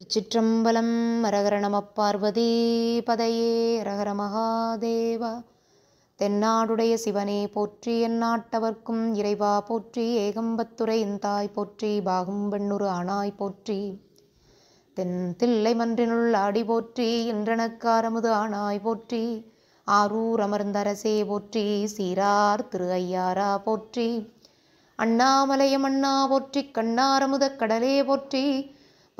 திருச்சிற்றம்பலம் ரகரணமப்பார்வதி பதையே அரகர மகாதேவ தென்னாடுடைய சிவனே போற்றி எந்நாட்டவர்க்கும் இறைவா போற்றி ஏகம்பத்துரை தாய் போற்றி பாகும்பெண்ணுரு ஆணாய் போற்றி தென் தில்லை மன்றினுள் ஆடி போற்றி இன்றனக்காரமுது ஆணாய் போற்றி ஆரூர் அமர்ந்தரசே போற்றி சீரார் திரு ஐயாரா போற்றி அண்ணாமலையம் அண்ணா போற்றி கண்ணாரமுத கடலே போற்றி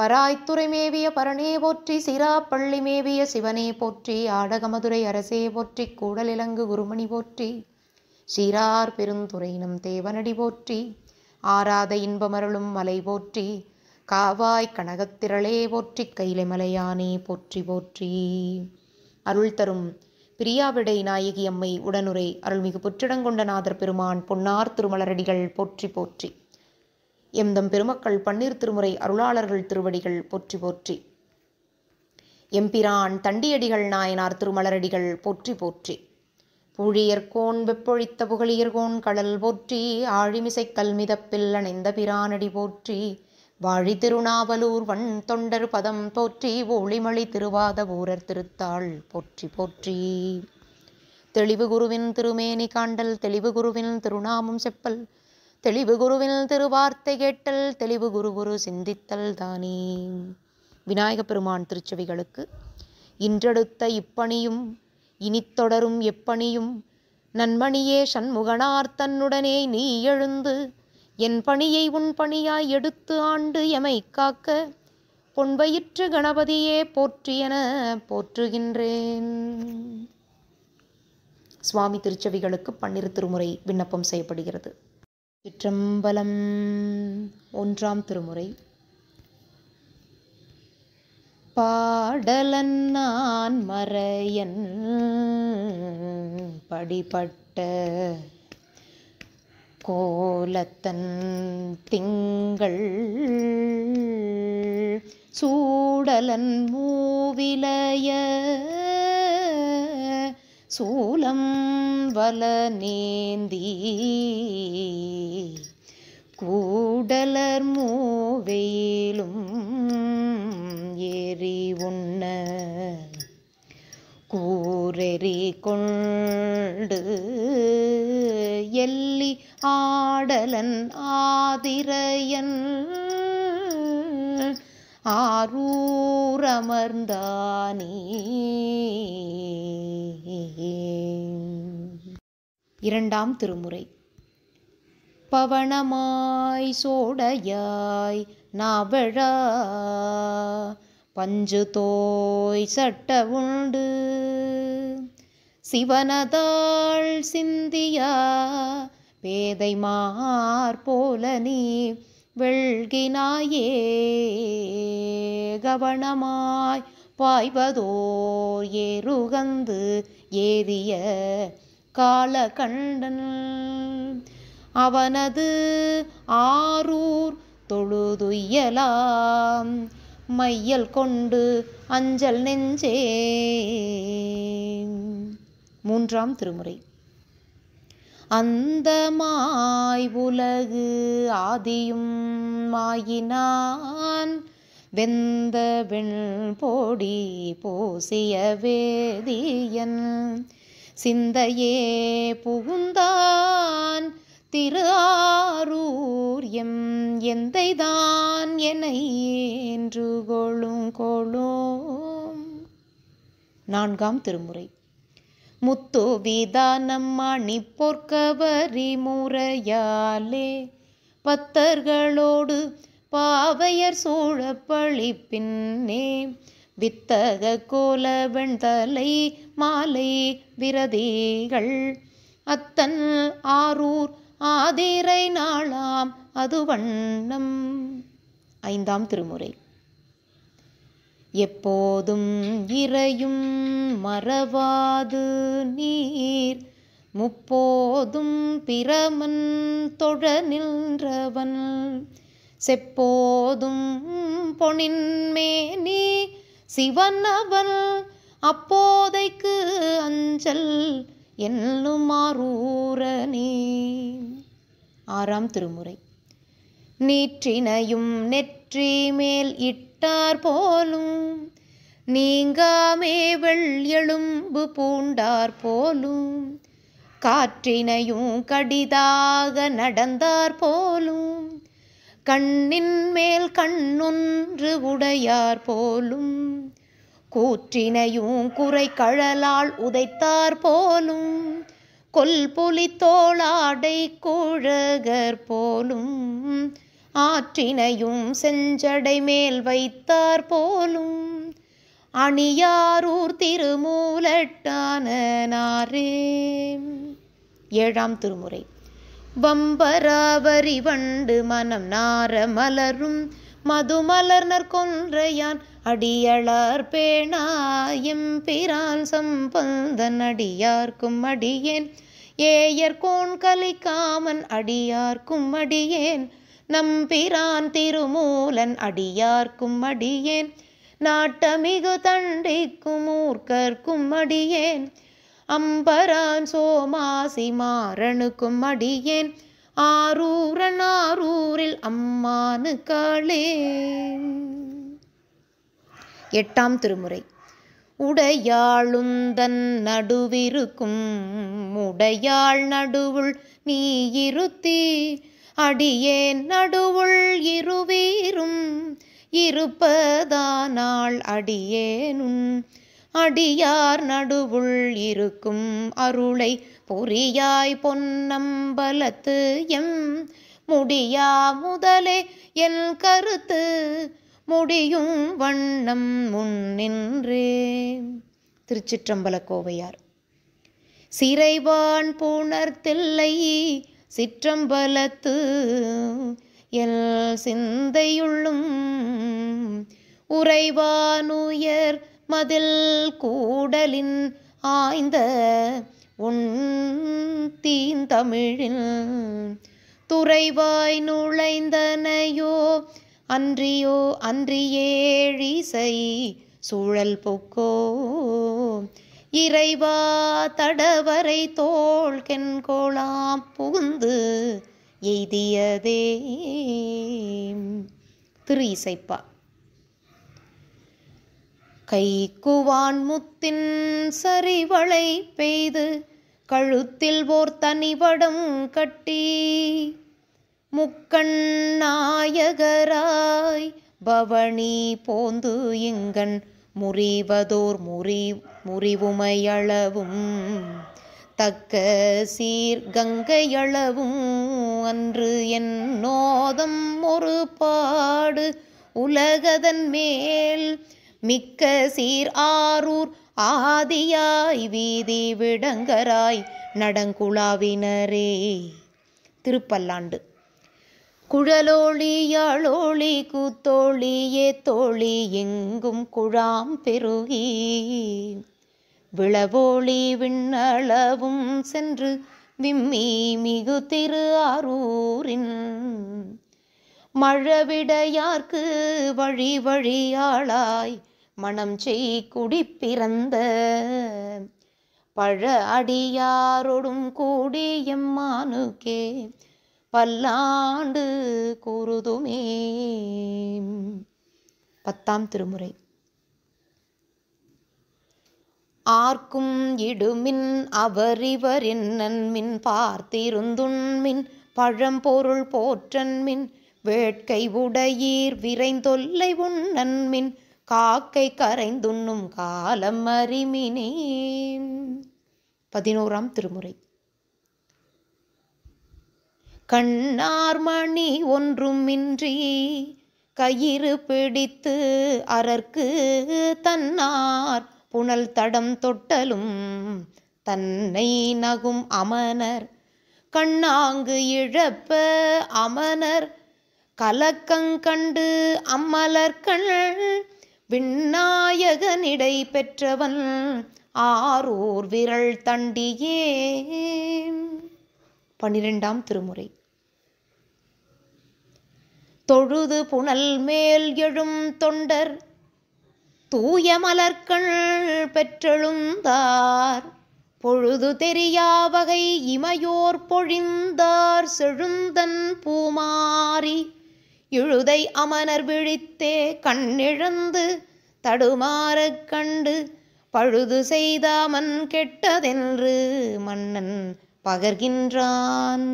பராய்த்துறை மேவிய பரணே போற்றி சிராப்பள்ளி மேவிய சிவனே போற்றி ஆடகமதுரை அரசே போற்றி கூடலிலங்கு குருமணி போற்றி சிரார் பெருந்துறையினம் தேவனடி போற்றி ஆராத இன்பமருளும் மலை போற்றி காவாய் கனகத்திரளே போற்றி மலையானே போற்றி போற்றி அருள் தரும் பிரியாவிடை நாயகி அம்மை உடனுரை அருள்மிகு புற்றிடங்கொண்ட நாதர் பெருமான் பொன்னார் திருமலரடிகள் போற்றி போற்றி எம்தம் பெருமக்கள் பன்னீர் திருமுறை அருளாளர்கள் திருவடிகள் போற்றி போற்றி எம்பிரான் தண்டியடிகள் நாயனார் திருமலரடிகள் போற்றி போற்றி புழியர்கோன் வெப்பொழித்த புகழியர்கோன் கடல் போற்றி ஆழிமிசை கல்மிதப்பில் அணைந்த பிரானடி போற்றி வாழி திருநாவலூர் வண் தொண்டர் பதம் போற்றி ஒளிமொழி திருவாத ஊரர் திருத்தாள் போற்றி போற்றி தெளிவு குருவின் திருமேனி காண்டல் தெளிவு குருவின் திருநாமம் செப்பல் தெளிவு குருவில் திருவார்த்தை கேட்டல் தெளிவு குரு குரு சிந்தித்தல் தானே விநாயகப் பெருமான் திருச்செவிகளுக்கு இன்றெடுத்த இப்பணியும் இனி தொடரும் எப்பணியும் நன்மணியே சண்முகனார் தன்னுடனே நீ எழுந்து என் பணியை உன் பணியாய் எடுத்து ஆண்டு எமை காக்க பொன்பயிற்று கணபதியே போற்றி என போற்றுகின்றேன் சுவாமி திருச்செவிகளுக்கு பன்னிரு திருமுறை விண்ணப்பம் செய்யப்படுகிறது சிற்றம்பலம் ஒன்றாம் திருமுறை பாடலன் நான் மறையன் படிப்பட்ட கோலத்தன் திங்கள் சூடலன் மூவிலைய சூலம் வல நேந்தி கூடலர் மூவையிலும் ஏறி உண்ண கூரெறி கொண்டு எல்லி ஆடலன் ஆதிரையன் ஆரூரமர்ந்தானே இரண்டாம் திருமுறை பவனமாய் சோடையாய் நாவழா பஞ்சு தோய் சட்ட உண்டு சிவனதாள் சிந்தியா பேதை மார் போல நீ வெள்கினாயே கவனமாய் பாய்வதோர் ஏறுகந்து ஏறிய காலகண்டன் அவனது ஆரூர் தொழுதுயலாம் மையல் கொண்டு அஞ்சல் நெஞ்சே மூன்றாம் திருமுறை அந்த மாய் உலகு ஆதியும் மாயினான் வெந்த வெண் போடி போசிய வேதியன் சிந்தையே புகுந்தான் திரு ஆரூர் எம் எந்தைதான் என என்று கொழும் கொழும் நான்காம் திருமுறை முத்து விதானம் மணி பொற்கவரி முறையாலே பத்தர்களோடு பாவையர் சூழப்பழி பின்னே வித்தக கோலவெண் தலை மாலை விரதிகள் அத்தன் ஆரூர் ஆதிரை நாளாம் அது வண்ணம் ஐந்தாம் திருமுறை எப்போதும் இறையும் மறவாது நீர் முப்போதும் பிரமன் தொழ நின்றவன் செப்போதும் பொனின்மே நீ சிவன் அப்போதைக்கு அஞ்சல் என்னுமாரூரனே ஆறாம் திருமுறை நீற்றினையும் நெற்றி மேல் இட்டார் போலும் நீங்காமே வெள்ளெழும்பு பூண்டார் போலும் காற்றினையும் கடிதாக நடந்தார் போலும் கண்ணின் மேல் கண்ணொன்று உடையார் போலும் கூற்றினையும் குறை கழலால் உதைத்தார் போலும் கொல்புலி தோளாடை குழகர் போலும் ஆற்றினையும் செஞ்சடை மேல் வைத்தார் போலும் அணியாரூர் திருமூலட்டான நாரே ஏழாம் திருமுறை வம்பராவரி வண்டு மனம் நார மலரும் மதுமலர் நற்கொன்றையான் அடியளார் பேணா எம்பிரான் சம்பந்தன் அடியார்க்கும் அடியேன் ஏயர் ஏயர்கோன் கலிக்காமன் அடியார்க்கும் அடியேன் நம்பிரான் திருமூலன் அடியார்க்கும் அடியேன் நாட்டமிகு தண்டிக்கும் ஊர்க்கர்க்கும் அடியேன் அம்பரான் சோமாசி மாறனுக்கும் அடியேன் ஆரூரன் ஆரூரில் அம்மானு காளே எட்டாம் திருமுறை உடையாளும் தன் நடுவிருக்கும் உடையாள் நடுவுள் நீ இருத்தி அடியேன் நடுவுள் இருவீரும் இருப்பதானால் அடியேனும் அடியார் நடுவுள் இருக்கும் அருளை பொறியாய் பொன்னம்பலத்து எம் முடியா முதலே என் கருத்து முடியும் வண்ணம் முன் நின்றே திருச்சிற்றம்பல கோவையார் சிறைவான் புணர்த்தில்லை சிற்றம்பலத்து எல் சிந்தையுள்ளும் உறைவானுயர் மதில் கூடலின் ஆய்ந்த உன் தீந்தமிழில் துறைவாய் நுழைந்தனையோ அன்றியோ அன்றியேழிசை சூழல் பொக்கோ இறைவா தடவரை தோல் கென்கோளாம் புகுந்து எய்தியதே திரு இசைப்பா கைக்குவான் முத்தின் சரிவளை பெய்து கழுத்தில் ஓர் தனிவடம் கட்டி முக்கண் நாயகராய் பவனி போந்து இங்கன் முறிவதோர் முறி முறிவுமையளவும் தக்க சீர் கங்கையளவும் அன்று என் நோதம் ஒரு பாடு உலகதன் மேல் மிக்க சீர் ஆரூர் ஆதியாய் வீதி விடங்கராய் நடங்குழாவினரே திருப்பல்லாண்டு குழலோழி யாழோழி கூத்தோழியே தோழி எங்கும் குழாம் பெருகி விளவோழி விண்ணளவும் சென்று விம்மி மிகு திரு ஆரூரின் மழவிடையார்க்கு வழி வழியாளாய் மனம் செய் குடி பிறந்த பழ அடியாரோடும் கூடியம்மானுக்கே பல்லாண்டு கூறுதுமே பத்தாம் திருமுறை ஆர்க்கும் இடுமின் அவரிவரின் நன்மின் பார்த்திருந்துண்மின் பழம்பொருள் போற்றன்மின் வேட்கை உடையீர் விரைந்தொல்லை உண்ணன்மின் காக்கை கரைந்துண்ணும் காலம் அறிமினே பதினோராம் திருமுறை மணி ஒன்றுமின்றி கயிறு பிடித்து அறர்க்கு தன்னார் புனல் தடம் தொட்டலும் தன்னை நகும் அமனர் கண்ணாங்கு இழப்ப அமனர் கலக்கங்கண்டு அம்மலர்கள் விநாயகனிடை பெற்றவன் ஆரூர் விரல் தண்டியே பனிரெண்டாம் திருமுறை தொழுது புனல் மேல் எழும் தொண்டர் தூய மலர்கள் பெற்றெழுந்தார் பொழுது தெரியாவகை இமையோர் பொழிந்தார் செழுந்தன் பூமாரி இழுதை அமனர் விழித்தே கண்ணிழந்து தடுமாறக் கண்டு பழுது செய்தாமன் கெட்டதென்று மன்னன் பகர்கின்றான்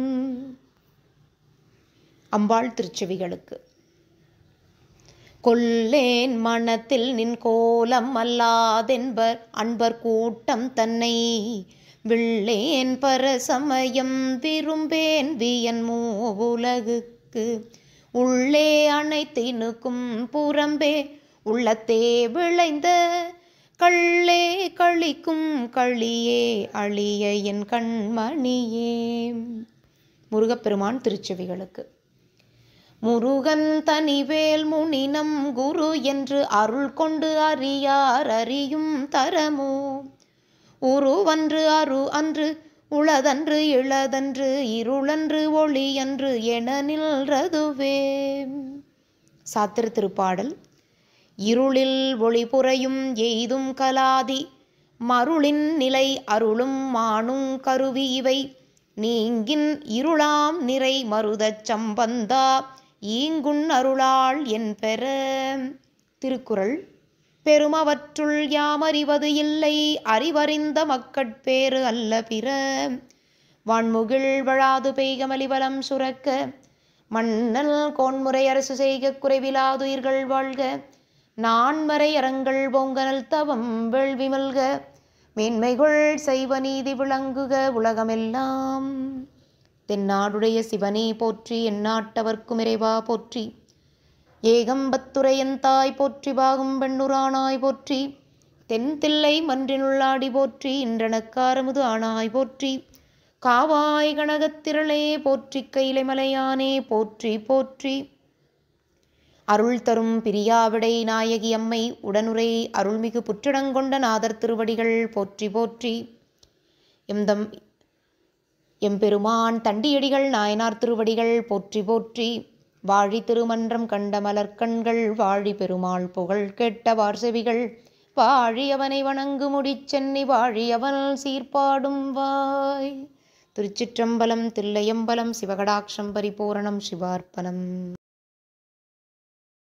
அம்பாள் திருச்செவிகளுக்கு கொல்லேன் மனத்தில் நின் கோலம் அல்லாதென்பர் அன்பர் கூட்டம் தன்னை விள்ளேன் பரசமயம் விரும்பேன் வியன் மூவுலகுக்கு உள்ளே அனைத்தினுக்கும் புறம்பே உள்ளத்தே விளைந்த கள்ளே கழிக்கும் களியே அழிய என் கண்மணியே முருகப்பெருமான் திருச்செவிகளுக்கு முருகன் தனிவேல் முனினம் குரு என்று அருள் கொண்டு அறியார் அறியும் தரமோ உருவன்று அரு அன்று உளதன்று இளதன்று இருளன்று ஒளியன்று என நின்றதுவே சாத்திர திருப்பாடல் இருளில் ஒளி புறையும் எய்தும் கலாதி மருளின் நிலை அருளும் மானும் கருவி இவை நீங்கின் இருளாம் நிறை மருதச் சம்பந்தா ஈங்குண் அருளாள் என் பெற திருக்குறள் பெருமவற்றுள் யாமறிவது இல்லை அறிவறிந்த மக்கட்பேறு அல்ல பிற வான்முகில் வழாது பெய்கமலிவலம் சுரக்க மன்னல் கோன்முறை அரசு செய்க குறைவிலாதுயிர்கள் வாழ்க நான்மறை அறங்கள் பொங்கனல் தவம் வெள்விமல்க மேன்மைகள் செய்வ நீதி விளங்குக உலகமெல்லாம் தென்னாடுடைய சிவனே போற்றி எந்நாட்டவர்க்கும் இறைவா போற்றி ஏகம்பத்துரையந்தாய் போற்றி பாகும் பெண்ணுரானாய் போற்றி தென்தில்லை மன்றினுள்ளாடி போற்றி இன்றனக்காரமுது ஆனாய் போற்றி காவாய் கனகத்திரளே போற்றி கைலை மலையானே போற்றி போற்றி அருள் தரும் பிரியாவிடை நாயகி அம்மை உடனுரை அருள்மிகு புற்றிடங்கொண்ட நாதர் திருவடிகள் போற்றி போற்றி எம்தம் எம்பெருமான் தண்டியடிகள் நாயனார் திருவடிகள் போற்றி போற்றி வாழி திருமன்றம் கண்ட மலர்கண்கள் வாழி பெருமாள் புகழ் கெட்ட வார்செவிகள் வாழி அவனை வணங்கு முடிச்சென்னை வாழி அவன் சீர்பாடும் வாய் திருச்சிற்றம்பலம் தில்லையம்பலம் சிவகடாட்சம் பரிபூரணம் சிவார்ப்பணம்